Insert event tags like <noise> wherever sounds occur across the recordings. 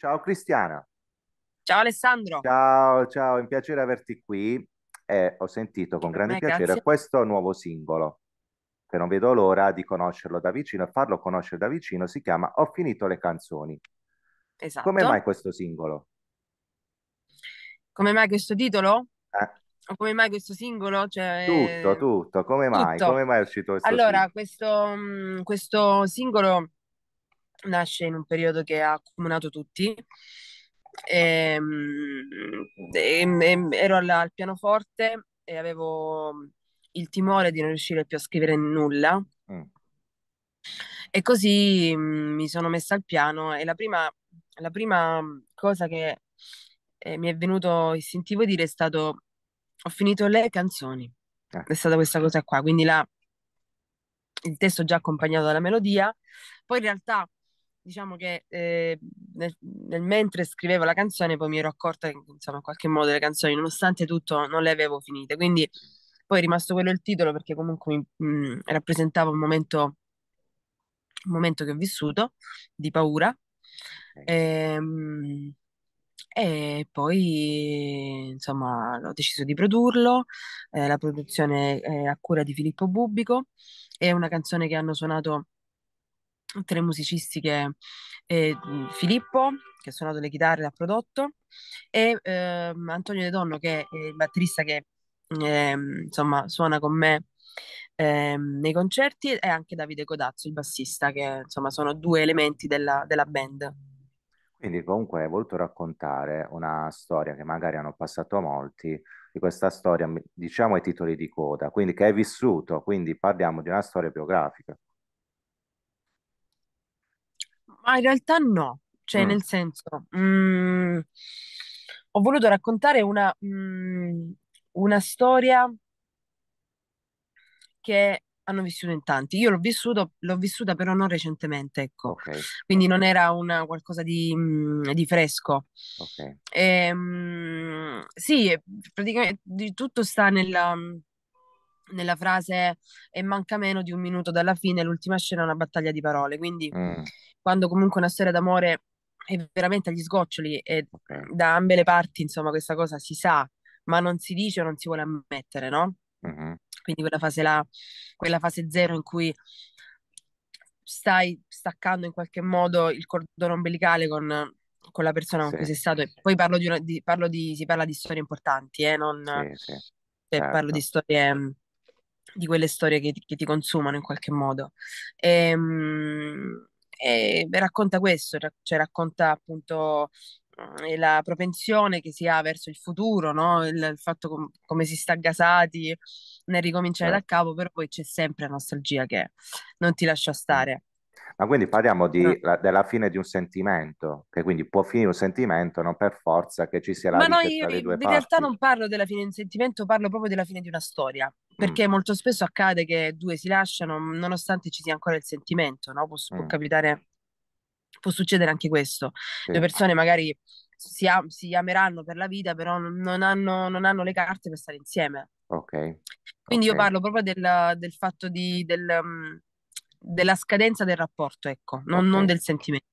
Ciao Cristiana. Ciao Alessandro. Ciao, ciao, è un piacere averti qui e eh, ho sentito con grande me, eh, piacere grazie. questo nuovo singolo che non vedo l'ora di conoscerlo da vicino e farlo conoscere da vicino, si chiama Ho finito le canzoni. Esatto. Come mai questo singolo? Come mai questo titolo? Eh. Come mai questo singolo? Cioè, tutto, tutto, come mai? Come mai è uscito questo allora, singolo? Allora, questo, mm, questo singolo nasce in un periodo che ha accomunato tutti. E, e, e, ero al, al pianoforte e avevo mm, il timore di non riuscire più a scrivere nulla. Mm. E così mm, mi sono messa al piano e la prima, la prima mm, cosa che eh, mi è venuto istintivo dire è stato ho finito le canzoni. Eh. È stata questa cosa qua, quindi la, il testo già accompagnato dalla melodia. Poi in realtà diciamo che eh, nel, nel, mentre scrivevo la canzone poi mi ero accorta che insomma in qualche modo le canzoni nonostante tutto non le avevo finite quindi poi è rimasto quello il titolo perché comunque mh, mm, rappresentava un momento, un momento che ho vissuto di paura e, ehm, e poi insomma ho deciso di produrlo eh, la produzione è a cura di Filippo Bubbico è una canzone che hanno suonato tre musicisti che eh, Filippo, che ha suonato le chitarre e ha prodotto, e eh, Antonio De Donno, che è il batterista che eh, insomma suona con me ehm, nei concerti, e anche Davide Codazzo, il bassista, che insomma sono due elementi della, della band. Quindi comunque hai voluto raccontare una storia che magari hanno passato molti, di questa storia, diciamo ai titoli di coda, quindi che hai vissuto, quindi parliamo di una storia biografica. Ah, in realtà no, cioè Mm. nel senso, mm, ho voluto raccontare una, mm, una storia che hanno vissuto in tanti. Io l'ho vissuto, l'ho vissuta però non recentemente, ecco, Ok, quindi non era una qualcosa di, mm, di fresco. ok. Ehm, sì, praticamente tutto sta nella, mm, nella frase e manca meno di un minuto dalla fine, l'ultima scena è una battaglia di parole. Quindi mm. quando comunque una storia d'amore è veramente agli sgoccioli e okay. da ambe le parti, insomma, questa cosa si sa, ma non si dice o non si vuole ammettere, no? Mm-hmm. Quindi quella fase là, quella fase zero in cui stai staccando in qualche modo il cordone ombelicale con, con la persona sì. con cui sei stato. E poi parlo di, una, di, parlo di si parla di storie importanti, eh, non sì, sì. Cioè, certo. parlo di certo. storie mm, di quelle storie che ti, che ti consumano in qualche modo. E, ehm, e racconta questo, cioè racconta appunto eh, la propensione che si ha verso il futuro, no? il, il, fatto com- come si sta gasati nel ricominciare certo. da capo, però poi c'è sempre la nostalgia che non ti lascia stare. Ma quindi parliamo di, no. la, della fine di un sentimento, che quindi può finire un sentimento, non per forza che ci sia la Ma no, io in parti. realtà non parlo della fine di un sentimento, parlo proprio della fine di una storia, perché mm. molto spesso accade che due si lasciano nonostante ci sia ancora il sentimento, no? Può, può mm. capitare, può succedere anche questo. Sì. Le persone magari si, am- si, ameranno per la vita, però non hanno, non hanno le carte per stare insieme. Ok. Quindi okay. io parlo proprio del, del fatto di, del, mm, della scadenza del rapporto, ecco, non, okay. non del sentimento.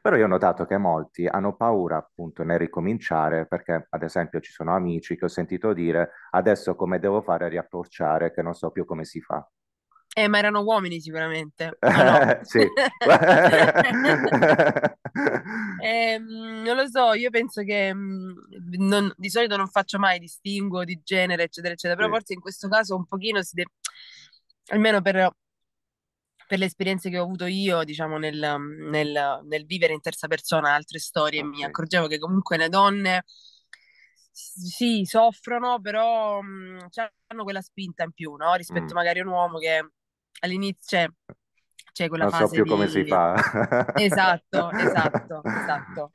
Però io ho notato che molti hanno paura appunto nel ricominciare, perché ad esempio ci sono amici che ho sentito dire adesso come devo fare a riapprocciare che non so più come si fa. Eh, ma erano uomini sicuramente. <laughs> No? sì. <laughs> eh, non lo so, io penso che mhmm, non, di solito non faccio mai distinguo di genere, eccetera, eccetera, però sì. forse in questo caso un pochino si deve, almeno per per le esperienze che ho avuto io, diciamo, nel, nel, nel vivere in terza persona altre storie, okay. mi accorgevo che comunque le donne sì, soffrono, però mh, mm, hanno quella spinta in più, no? Rispetto mm. magari a un uomo che all'inizio cioè, c'è, quella non fase Non so più di... come si fa. esatto, esatto, <laughs> esatto.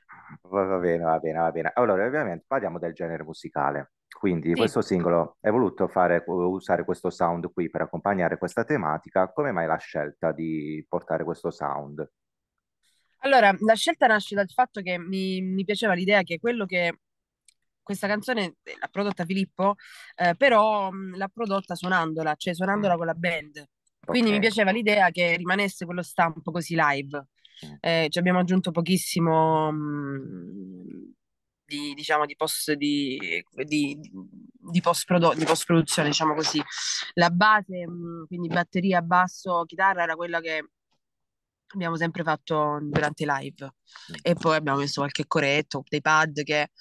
Va bene, va bene, va bene. Allora, ovviamente parliamo del genere musicale. Quindi sì. questo singolo è voluto fare, usare questo sound qui per accompagnare questa tematica. Come mai la scelta di portare questo sound? Allora, la scelta nasce dal fatto che mi, mi piaceva l'idea che quello che questa canzone eh, l'ha prodotta Filippo, eh, però mm, l'ha prodotta suonandola, cioè suonandola mm. con la band. Quindi okay. mi piaceva l'idea che rimanesse quello stampo così live. Mm. Eh, ci abbiamo aggiunto pochissimo mh, di, diciamo, di, post, di, di, di, post-produ- di post-produzione, diciamo così. La base, mm, quindi batteria, basso, chitarra, era quella che abbiamo sempre fatto durante i live. E poi abbiamo messo qualche coretto, dei pad che,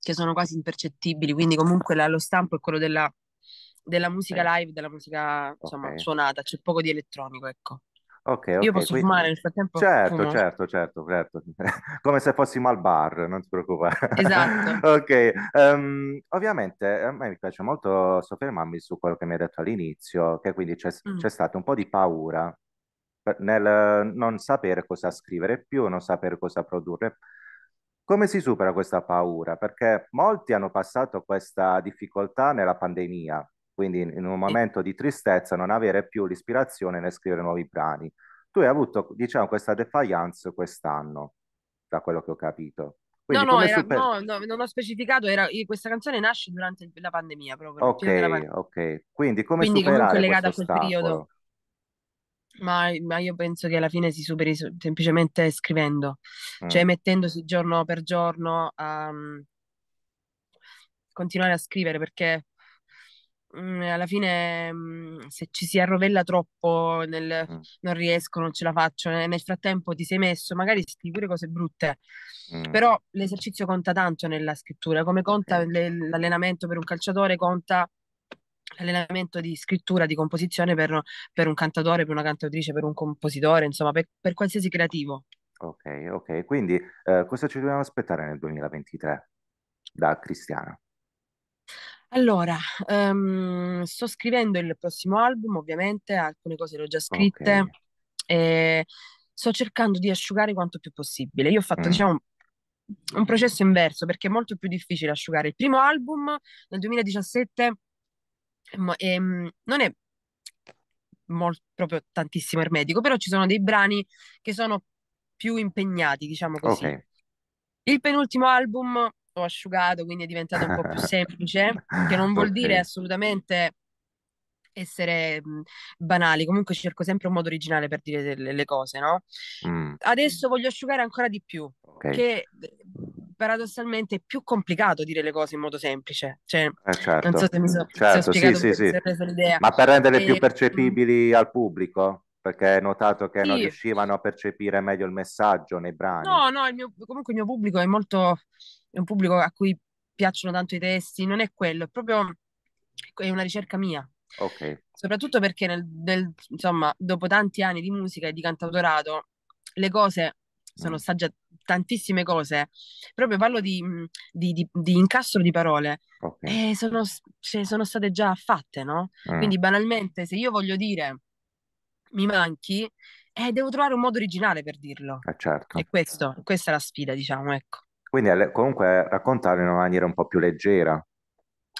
che sono quasi impercettibili, quindi comunque la, lo stampo è quello della, della musica eh. live, della musica insomma, okay. suonata, c'è poco di elettronico, ecco. Ok, Io posso quindi... fumare nel frattempo? Certo, fumo. certo, certo, certo. <laughs> Come se fossimo al bar, non ti preoccupare. Esatto. <laughs> ok, um, ovviamente a me mi piace molto soffermarmi su quello che mi hai detto all'inizio, che quindi c'è, mm. c'è stata un po' di paura nel non sapere cosa scrivere più, non sapere cosa produrre. Come si supera questa paura? Perché molti hanno passato questa difficoltà nella pandemia, quindi in un momento di tristezza non avere più l'ispirazione nel scrivere nuovi brani. Tu hai avuto, diciamo, questa defiance quest'anno, da quello che ho capito. no, no, era, super... no, no, non ho specificato, era, questa canzone nasce durante la pandemia proprio. Ok, pandemia. ok. Quindi come Quindi superare legata a quel ostacolo? periodo. Ma, ma, io penso che alla fine si superi semplicemente scrivendo, cioè mm. cioè mettendosi giorno per giorno a um, continuare a scrivere perché mh, mm, alla fine mh, mm, se ci si arrovella troppo nel mm. non riesco, non ce la faccio, nel frattempo ti sei messo, magari scrivi pure cose brutte, mm. però l'esercizio conta tanto nella scrittura, come conta le, l'allenamento per un calciatore, conta l'allenamento di scrittura, di composizione per, per, un cantatore, per una cantautrice, per un compositore, insomma, per, per qualsiasi creativo. Ok, ok, quindi eh, cosa ci dobbiamo aspettare nel 2023 da Cristiana? Allora, ehm, sto scrivendo il prossimo album, ovviamente, alcune cose le ho già scritte Ok. e sto cercando di asciugare quanto più possibile. Io ho fatto, Mm. diciamo, un processo inverso perché è molto più difficile asciugare il primo album nel 2017 è mo- ehm, non è mol- proprio tantissimo ermetico, però ci sono dei brani che sono più impegnati, diciamo così. Ok. Il penultimo album asciugato, quindi è diventato un po' più semplice, che non <laughs> vuol okay. dire assolutamente essere banali, comunque cerco sempre un modo originale per dire delle, le cose, no? Mm. Adesso voglio asciugare ancora di più, okay. che paradossalmente è più complicato dire le cose in modo semplice, cioè, eh certo. non so se mi so, certo, sì, sì, sì. Ma per renderle e... più ehm, percepibili al pubblico? Perché hai notato che non riuscivano a percepire meglio il messaggio nei brani. No, no, il mio, comunque il mio pubblico è molto è un pubblico a cui piacciono tanto i testi, non è quello, è proprio è una ricerca mia. Okay. Soprattutto perché nel, nel, insomma, dopo tanti anni di musica e di cantautorato, le cose sono mm. già tantissime cose, proprio parlo di, mm, di, di, di incastro di parole, okay. e sono, cioè, sono, state già fatte, no? Mm. Quindi banalmente, se io voglio dire mi manchi, eh, devo trovare un modo originale per dirlo. Eh certo. E questo, questa è la sfida, diciamo, ecco. Quindi comunque raccontarlo in una maniera un po' più leggera.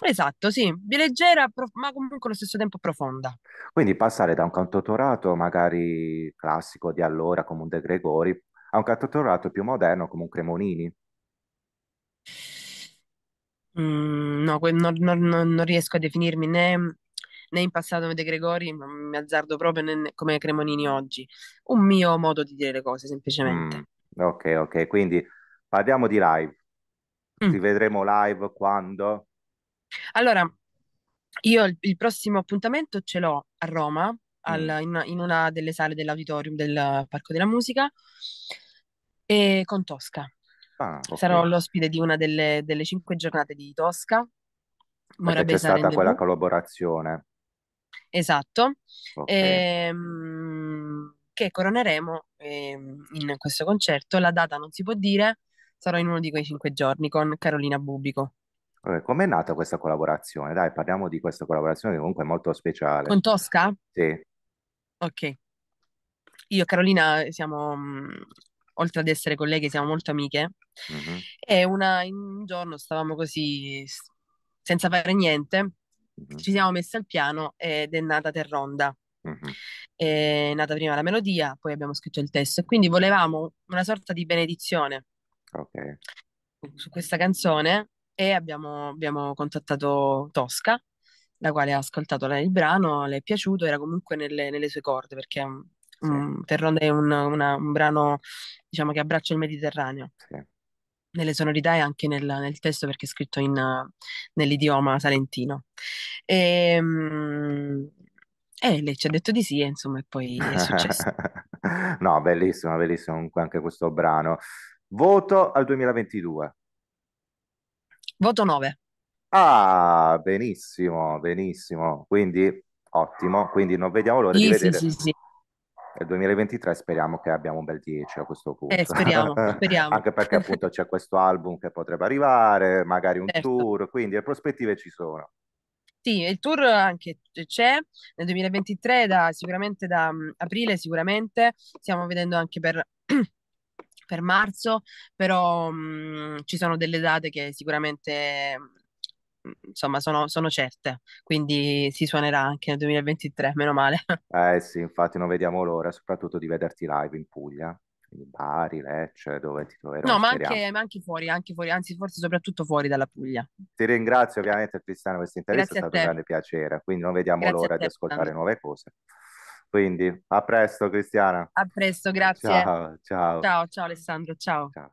Esatto, sì, più leggera, ma comunque allo stesso tempo profonda. Quindi passare da un cantautorato magari classico di allora, come un De Gregori, a un cantautorato più moderno, come un Cremonini. Mm, no, non, non- non- riesco a definirmi né, né in passato come De Gregori, ma mi azzardo proprio né- come Cremonini oggi. Un mio modo di dire le cose, semplicemente. Mm, ok, ok, quindi Parliamo di live. Mm. Ti vedremo live quando? Allora, io il, il prossimo appuntamento ce l'ho a Roma, al, mm. in, in, una delle sale dell'auditorium del Parco della Musica, e con Tosca. Ah, okay. Sarò l'ospite di una delle, delle cinque giornate di Tosca. Perché c'è stata quella collaborazione. Esatto. Okay. E, ehm, che coroneremo eh, in questo concerto. La data non si può dire, sarò in uno di quei cinque giorni con Carolina Bubico. Eh, com'è nata questa collaborazione? Dai, parliamo di questa collaborazione che comunque è molto speciale. Con Tosca? Sì. Ok. Io e Carolina eh, siamo, mm, oltre ad essere colleghe, siamo molto amiche. Mm-hmm. E una, un giorno stavamo così, senza fare niente, mm-hmm. ci siamo messi al piano ed è nata Terronda. Mm-hmm. È nata prima la melodia, poi abbiamo scritto il testo e quindi volevamo una sorta di benedizione Ok. Su questa canzone e abbiamo, abbiamo contattato Tosca, la quale ha ascoltato il brano, le è piaciuto, era comunque nelle, nelle sue corde perché sì. um, Terronde è un, una, un, brano diciamo che abbraccia il Mediterraneo. Sì. Nelle sonorità e anche nel, nel testo perché è scritto in, nell'idioma salentino. Ehm, e, eh, lei ci ha detto di sì, e insomma, e poi è successo. <laughs> No, bellissimo, bellissimo anche questo brano. Voto al 2022. Voto 9. Ah, benissimo, benissimo. Quindi ottimo, quindi non vediamo l'ora sì, di vedere. Sì, sì, sì. Nel 2023 speriamo che abbiamo un bel 10 a questo punto. Eh, speriamo, <laughs> speriamo. Anche perché appunto c'è questo album che potrebbe arrivare, magari un certo. tour, quindi le prospettive ci sono. Sì, il tour anche c'è nel 2023, da, sicuramente da mm, aprile, sicuramente. Stiamo vedendo anche per <clears throat> per marzo, però mh, mm, ci sono delle date che sicuramente mm, insomma sono, sono, certe, quindi si suonerà anche nel 2023, meno male. <laughs> Eh sì, infatti non vediamo l'ora, soprattutto di vederti live in Puglia, quindi Bari, Lecce, dove ti troverò. No, ma anche, ma anche, fuori, anche fuori, anzi forse soprattutto fuori dalla Puglia. Ti ringrazio ovviamente Cristiano per questo intervista, è stato un grande piacere, quindi non vediamo Grazie l'ora te, di ascoltare tanto. nuove cose. Quindi a presto Cristiana. A presto, grazie. Ciao, ciao. Ciao, ciao Alessandro, ciao. ciao.